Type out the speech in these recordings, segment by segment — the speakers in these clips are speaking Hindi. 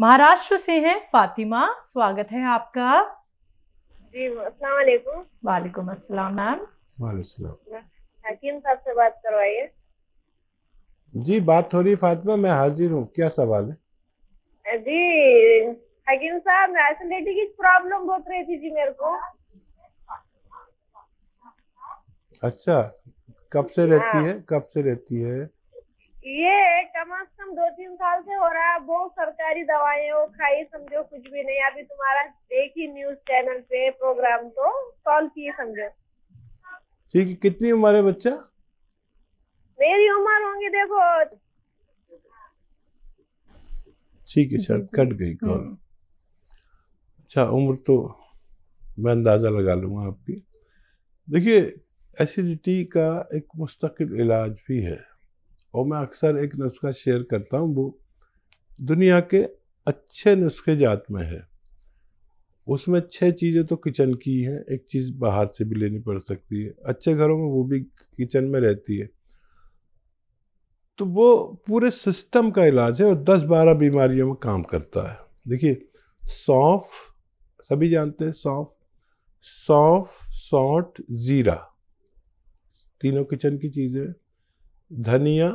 महाराष्ट्र से हैं फातिमा स्वागत है आपका जी अस्सलाम वालेकुम अस्सलाम मैम हकीम साहब से बात करवाइए जी बात हो रही फातिमा मैं हाजिर हूँ क्या सवाल है जी हकीम साहब एसिडिटी की प्रॉब्लम बहुत रही थी जी मेरे को अच्छा कब से रहती हाँ। है कब से रहती है साल से हो रहा है बहुत सरकारी दवाएं वो खाई समझो कुछ भी नहीं अभी तुम्हारा एक ही न्यूज चैनल पे प्रोग्राम तो सॉल्व किए समझो ठीक है कितनी उम्र है बच्चा मेरी उम्र होंगी देखो ठीक है सर कट गई कॉल हम्म। अच्छा उम्र तो मैं अंदाज़ा लगा लूंगा आपकी देखिए एसिडिटी का एक मुस्तकिल इलाज भी है और मैं अक्सर एक नुस्खा शेयर करता हूँ वो दुनिया के अच्छे नुस्खे जात में है उसमें छह चीज़ें तो किचन की हैं एक चीज़ बाहर से भी लेनी पड़ सकती है अच्छे घरों में वो भी किचन में रहती है तो वो पूरे सिस्टम का इलाज है और दस बारह बीमारियों में काम करता है देखिए सौंफ सभी जानते हैं सौंफ सौंफ सौंठ ज़ीरा तीनों किचन की चीज़ें धनिया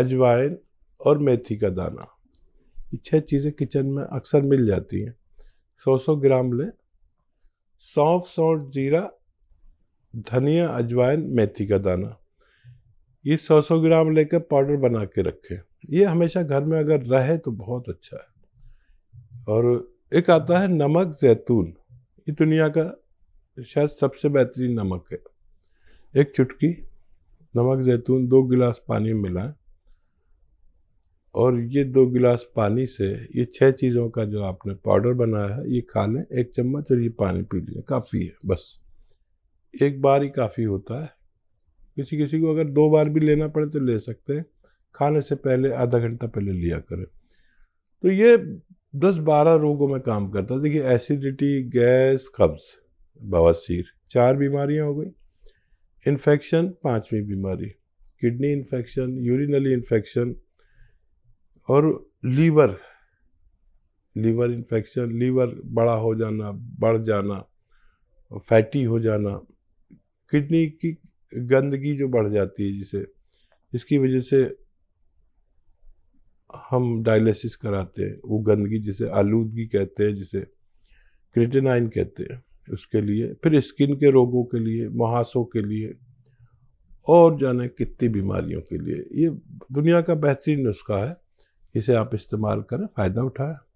अजवाइन और मेथी का दाना ये छह चीज़ें किचन में अक्सर मिल जाती हैं सौ सौ ग्राम लें सौंफ सौंठ जीरा धनिया अजवाइन मेथी का दाना ये सौ सौ ग्राम लेकर पाउडर बना के रखें ये हमेशा घर में अगर रहे तो बहुत अच्छा है और एक आता है नमक जैतून ये दुनिया का शायद सबसे बेहतरीन नमक है एक चुटकी नमक जैतून दो गिलास पानी में मिलाएं और ये दो गिलास पानी से ये छह चीज़ों का जो आपने पाउडर बनाया है ये खा लें एक चम्मच और ये पानी पी लें काफ़ी है बस एक बार ही काफ़ी होता है किसी किसी को अगर दो बार भी लेना पड़े तो ले सकते हैं खाने से पहले आधा घंटा पहले लिया करें तो ये दस बारह रोगों में काम करता है देखिए एसिडिटी गैस कब्ज़ बवासीर चार बीमारियां हो गई इन्फेक्शन पांचवी बीमारी किडनी इन्फेक्शन यूरिनरी इन्फेक्शन और लीवर लीवर इन्फेक्शन लीवर बड़ा हो जाना बढ़ जाना फैटी हो जाना किडनी की गंदगी जो बढ़ जाती है जिसे इसकी वजह से हम डायलिसिस कराते हैं वो गंदगी जिसे आलूदगी कहते हैं जिसे क्रिटेनाइन कहते हैं उसके लिए फिर स्किन के रोगों के लिए मुहासों के लिए और जाने कितनी बीमारियों के लिए ये दुनिया का बेहतरीन नुस्खा है इसे आप इस्तेमाल करें फ़ायदा उठाएं